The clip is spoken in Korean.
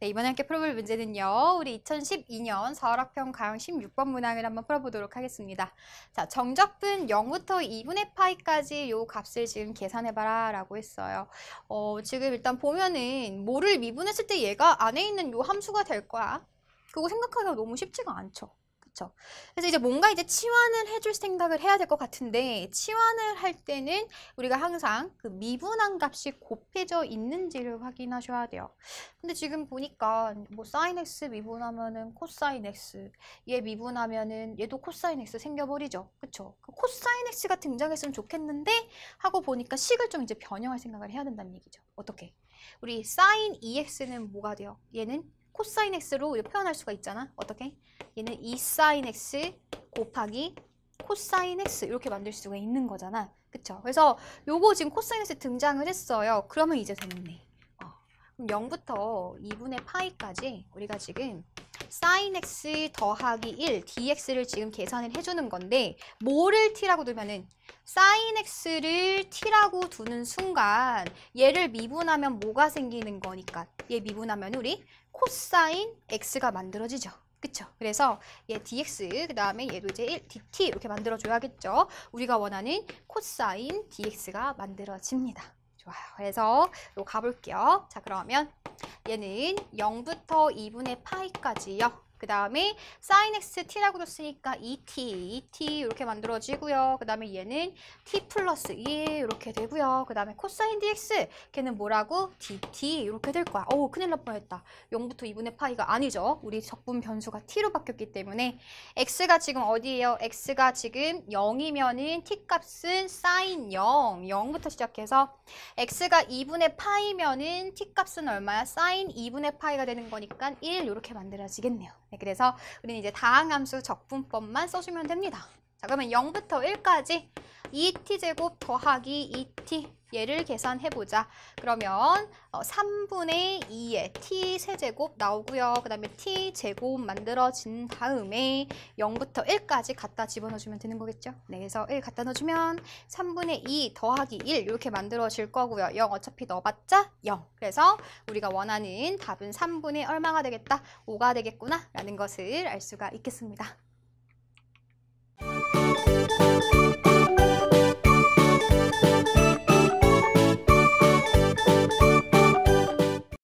네, 이번에 함께 풀어볼 문제는요. 우리 2012년 서울학평 가형 16번 문항을 한번 풀어보도록 하겠습니다. 자, 정적분 0부터 2분의 파이까지 요 값을 지금 계산해봐라 라고 했어요. 어, 지금 일단 보면은 뭐를 미분했을 때 얘가 안에 있는 요 함수가 될 거야. 그거 생각하기가 너무 쉽지가 않죠. 그쵸? 그래서 이제 뭔가 이제 치환을 해줄 생각을 해야 될 것 같은데 치환을 할 때는 우리가 항상 그 미분한 값이 곱해져 있는지를 확인하셔야 돼요. 근데 지금 보니까 뭐 사인 x 미분하면은 코사인 x 얘 미분하면은 얘도 코사인 x 생겨버리죠. 그쵸? 그 코사인 x가 등장했으면 좋겠는데 하고 보니까 식을 좀 이제 변형할 생각을 해야 된다는 얘기죠. 어떻게? 우리 사인 e x 는 뭐가 돼요? 얘는 코사인 x로 표현할 수가 있잖아. 어떻게? 얘는 2사인 x 곱하기 코사인 x 이렇게 만들 수가 있는 거잖아. 그쵸? 그래서 요거 지금 코사인 x 등장을 했어요. 그러면 이제 됐네. 어. 그럼 0부터 2분의 파이까지 우리가 지금 sin x 더하기 1 dx를 지금 계산을 해주는 건데 뭐를 t라고 두면은 sin x를 t라고 두는 순간 얘를 미분하면 뭐가 생기는 거니까 얘 미분하면 우리 코사인 x가 만들어지죠. 그쵸? 그래서 얘 dx, 그 다음에 얘도 이제 1, dt 이렇게 만들어줘야겠죠? 우리가 원하는 코사인 dx가 만들어집니다. 좋아요. 그래서 이거 가볼게요. 자, 그러면 얘는 0부터 2분의 파이까지요. 그 다음에 sin x t라고도 쓰니까 2t, 2t 이렇게 만들어지고요. 그 다음에 얘는 t 플러스 1 예 이렇게 되고요. 그 다음에 코사인 dx 걔는 뭐라고? dt 이렇게 될 거야. 어 큰일 날 뻔했다. 0부터 2분의 파이가 아니죠. 우리 적분 변수가 t로 바뀌었기 때문에 x가 지금 어디예요? x가 지금 0이면은 t 값은 sin 0, 0부터 시작해서 x가 2분의 파이면은 t 값은 얼마야? 파인 2분의 파이가 되는 거니까 1 이렇게 만들어지겠네요. 네, 그래서 우리는 이제 다항함수 적분법만 써주면 됩니다. 자, 그러면 0부터 1까지 2t제곱 더하기 2t 얘를 계산해보자. 그러면 3분의 어, 2의 t 세제곱 나오고요. 그 다음에 t 제곱 만들어진 다음에 0부터 1까지 갖다 집어넣어주면 되는 거겠죠? 네, 그래서 1 갖다 넣어주면 3분의 2 더하기 1 이렇게 만들어질 거고요. 0 어차피 넣어봤자 0. 그래서 우리가 원하는 답은 3분의 얼마가 되겠다? 5가 되겠구나 라는 것을 알 수가 있겠습니다.